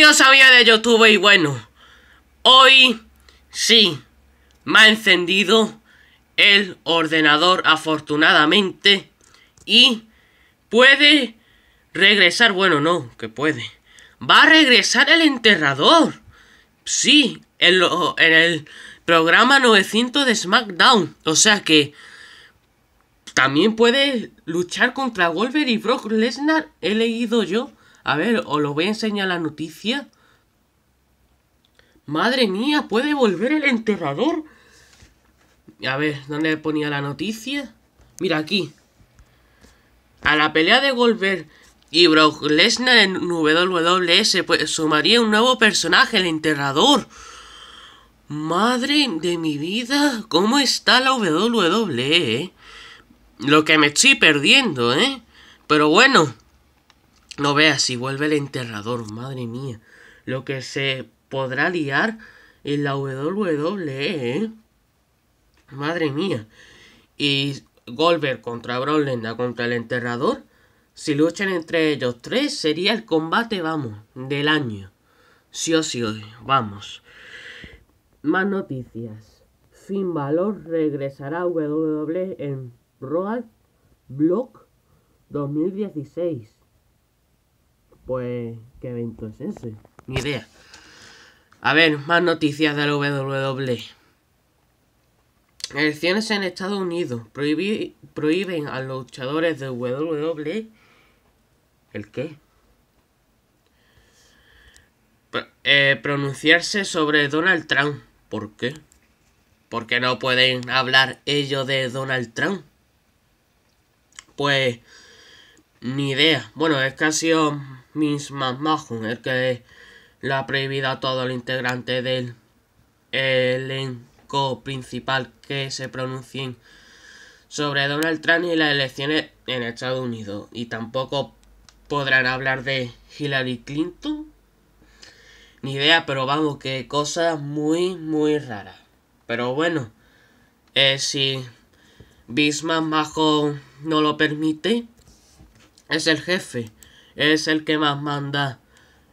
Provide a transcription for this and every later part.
yo sabía de YouTube y bueno, hoy sí, me ha encendido el ordenador afortunadamente y puede regresar, bueno no, que puede, va a regresar el enterrador, sí, en, lo, en el programa 900 de SmackDown, o sea que también puede luchar contra Wolverine y Brock Lesnar, he leído yo a ver, os lo voy a enseñar la noticia. Madre mía, puede volver el enterrador. A ver, ¿dónde ponía la noticia? Mira aquí. A la pelea de Goldberg y Brock Lesnar en WWS e pues, sumaría un nuevo personaje, el enterrador. Madre de mi vida, ¿cómo está la WWE? Lo que me estoy perdiendo, ¿eh? Pero bueno, no veas si vuelve el enterrador, madre mía. Lo que se podrá liar en la WWE, ¿eh? Madre mía. Y Goldberg contra Braun contra el enterrador. Si luchan entre ellos tres, sería el combate, vamos, del año. Sí o sí, vamos. Más noticias. fin Valor regresará a WWE en Road Block 2016. Pues, ¿qué evento es ese? Ni idea. A ver, más noticias del WWE. Elecciones en Estados Unidos. prohíben a los luchadores de WWE. ¿El qué? Eh, pronunciarse sobre Donald Trump. ¿Por qué? Porque no pueden hablar ellos de Donald Trump. Pues ni idea. Bueno, es que ha sido Miss el que le ha prohibido a todo el integrante del elenco principal que se pronuncien sobre Donald Trump y las elecciones en Estados Unidos. Y tampoco podrán hablar de Hillary Clinton. Ni idea, pero vamos, que cosas muy, muy raras. Pero bueno, eh, si Bismarck Majo no lo permite, es el jefe, es el que más manda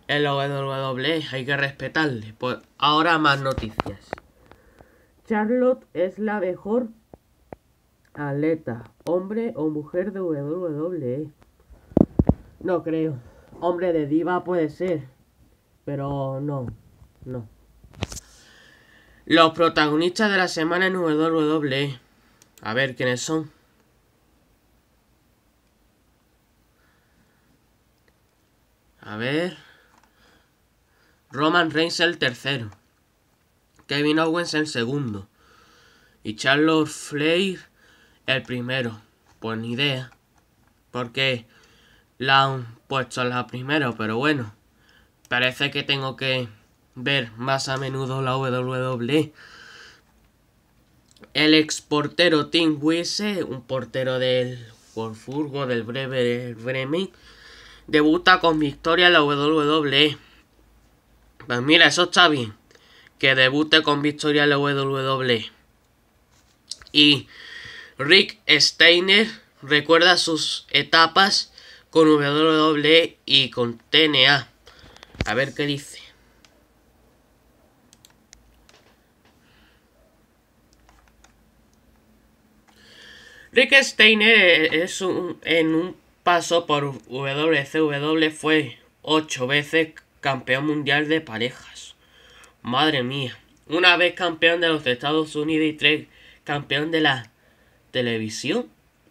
el WWE, hay que respetarle. Pues ahora más noticias. Charlotte es la mejor atleta, hombre o mujer de WWE. No creo. Hombre de diva puede ser, pero no, no. Los protagonistas de la semana en WWE. A ver quiénes son. A ver. Roman Reigns el tercero. Kevin Owens el segundo. Y Charles Flair el primero. Pues ni idea. Porque la han puesto la primera, pero bueno. Parece que tengo que ver más a menudo la WWE. El ex portero Tim Wiese, un portero del Wolfurgo, del breve Bremen, debuta con victoria en la WWE. Pues mira, eso está bien. Que debute con victoria en la WWE. Y Rick Steiner recuerda sus etapas con WWE y con TNA. A ver qué dice. Rick Steiner es un, en un paso por WCW fue ocho veces campeón mundial de parejas. Madre mía, una vez campeón de los Estados Unidos y tres campeón de la televisión.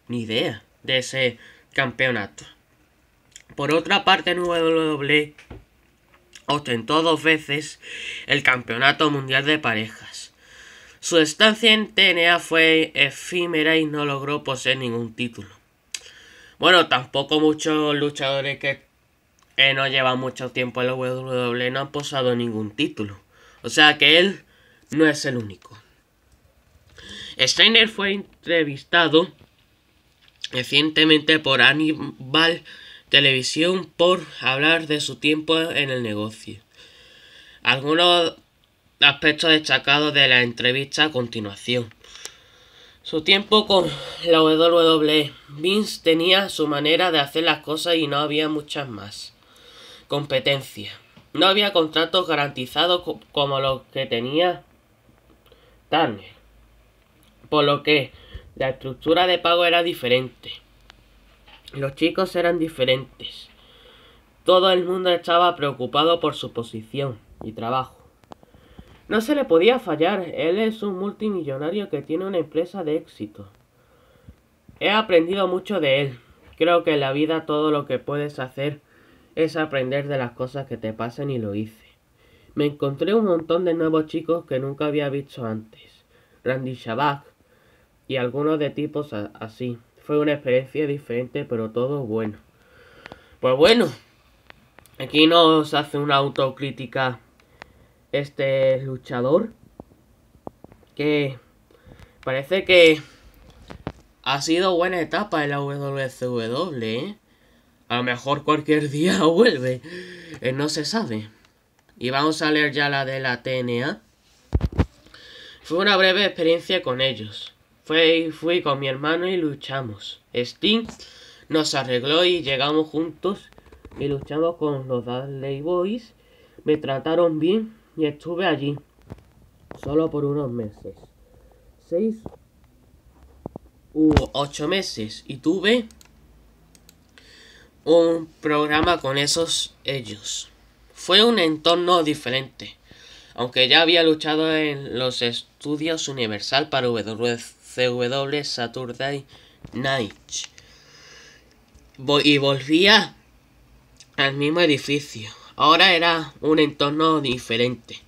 Ni idea de ese campeonato. Por otra parte, en WWE ostentó dos veces el Campeonato Mundial de Parejas. Su estancia en TNA fue efímera y no logró poseer ningún título. Bueno, tampoco muchos luchadores que, no llevan mucho tiempo en la WWE no han posado ningún título. O sea que él no es el único. Steiner fue entrevistado recientemente por Animal Televisión por hablar de su tiempo en el negocio. Algunos aspectos destacados de la entrevista a continuación. Su tiempo con la WWE. Vince tenía su manera de hacer las cosas y no había muchas más. Competencia. No había contratos garantizados como los que tenía Turner. Por lo que la estructura de pago era diferente. Los chicos eran diferentes. Todo el mundo estaba preocupado por su posición y trabajo. No se le podía fallar, él es un multimillonario que tiene una empresa de éxito. He aprendido mucho de él. Creo que en la vida todo lo que puedes hacer es aprender de las cosas que te pasan y lo hice. Me encontré un montón de nuevos chicos que nunca había visto antes. Randy Shabak y algunos de tipos así. Fue una experiencia diferente pero todo bueno. Pues bueno, aquí nos hace una autocrítica este luchador que parece que ha sido buena etapa en la WCW. E, ¿eh? A lo mejor cualquier día vuelve. Eh, no se sabe. Y vamos a leer ya la de la TNA. Fue una breve experiencia con ellos. Fui, fui con mi hermano y luchamos. Sting nos arregló y llegamos juntos y luchamos con los Dudley Boys. Me trataron bien y estuve allí, solo por unos meses. Seis u ocho meses y tuve un programa con esos ellos. Fue un entorno diferente, aunque ya había luchado en los estudios Universal para WCW Saturday Night. Y volvía al mismo edificio, Ahora era un entorno diferente.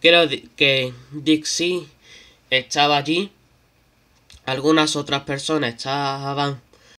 Creo que Dixie estaba allí. Algunas otras personas estaban